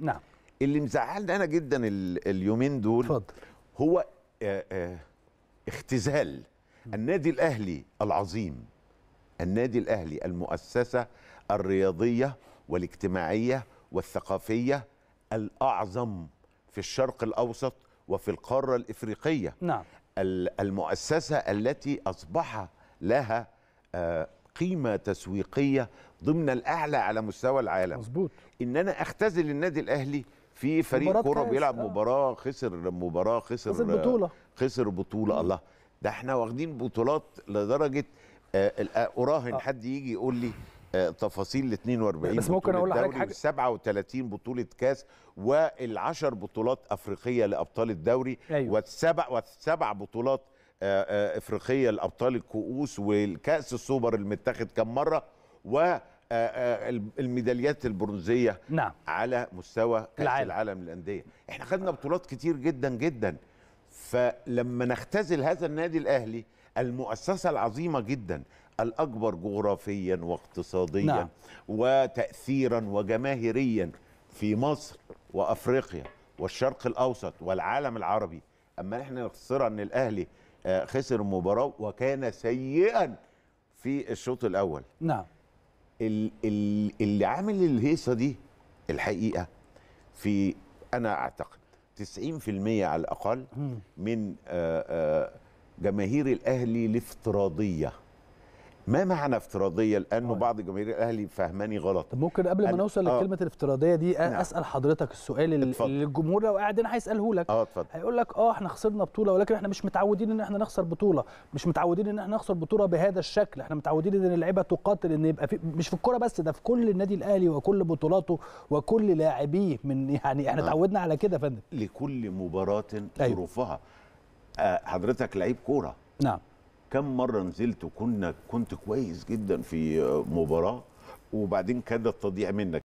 نعم اللي مزعلني انا جدا اليومين دول اتفضل هو آه، آه، اختزال النادي الاهلي العظيم النادي الاهلي المؤسسه الرياضيه والاجتماعيه والثقافيه الاعظم في الشرق الاوسط وفي القاره الافريقيه نعم المؤسسه التي اصبح لها آه، قيمه تسويقيه ضمن الاعلى على مستوى العالم مظبوط ان انا اختزل النادي الاهلي في فريق كوره بيلعب آه. مباراه خسر مباراه خسر خسر بطوله خسر بطوله مم. الله ده احنا واخدين بطولات لدرجه اراهن آه،, آه. حد يجي يقول لي آه، تفاصيل ال 42 بس ممكن اقول لحضرتك حاجه 37 بطوله كاس وال10 بطولات افريقيه لابطال الدوري أيوة. والسبع والسبع بطولات افريقيه لابطال الكؤوس والكاس السوبر المتاخد كم مره و آه، آه، الميداليات البرونزيه نعم. على مستوى كاس العالم, العالم للانديه احنا خدنا بطولات كتير جدا جدا فلما نختزل هذا النادي الاهلي المؤسسه العظيمه جدا الاكبر جغرافيا واقتصاديا نعم. وتاثيرا وجماهيريا في مصر وافريقيا والشرق الاوسط والعالم العربي اما احنا نخسرها ان الاهلي آه، خسر المباراه وكان سيئا في الشوط الاول نعم اللي عامل الهيصه دي الحقيقه في انا اعتقد 90% على الاقل من آه، آه، جماهير الاهلي الافتراضيه ما معنى افتراضيه لانه آه. بعض جماهير الاهلي فهماني غلط ممكن قبل ما نوصل آه لكلمه الافتراضيه دي نعم. اسال حضرتك السؤال اللي الجمهور لو قاعد هنا هيساله لك اه اتفضل هيقول لك اه احنا خسرنا بطوله ولكن احنا مش متعودين ان احنا نخسر بطوله مش متعودين ان احنا نخسر بطوله بهذا الشكل احنا متعودين ان اللعيبه تقاتل ان يبقى في مش في الكوره بس ده في كل النادي الاهلي وكل بطولاته وكل لاعبيه من يعني احنا آه. اتعودنا آه. على كده يا فندم لكل مباراه أيوه. ظروفها أيوه. آه حضرتك لعيب كوره نعم كم مره نزلت وكنا كنت كويس جدا في مباراه وبعدين كادت تضيع منك